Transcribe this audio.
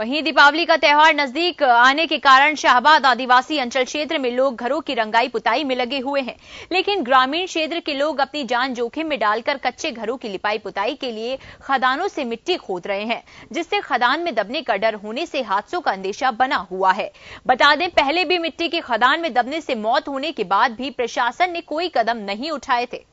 वहीं दीपावली का त्यौहार नजदीक आने के कारण शाहबाद आदिवासी अंचल क्षेत्र में लोग घरों की रंगाई पुताई में लगे हुए हैं लेकिन ग्रामीण क्षेत्र के लोग अपनी जान जोखिम में डालकर कच्चे घरों की लिपाई पुताई के लिए खदानों से मिट्टी खोद रहे हैं जिससे खदान में दबने का डर होने से हादसों का अंदेशा बना हुआ है बता दें पहले भी मिट्टी की खदान में दबने से मौत होने के बाद भी प्रशासन ने कोई कदम नहीं उठाए थे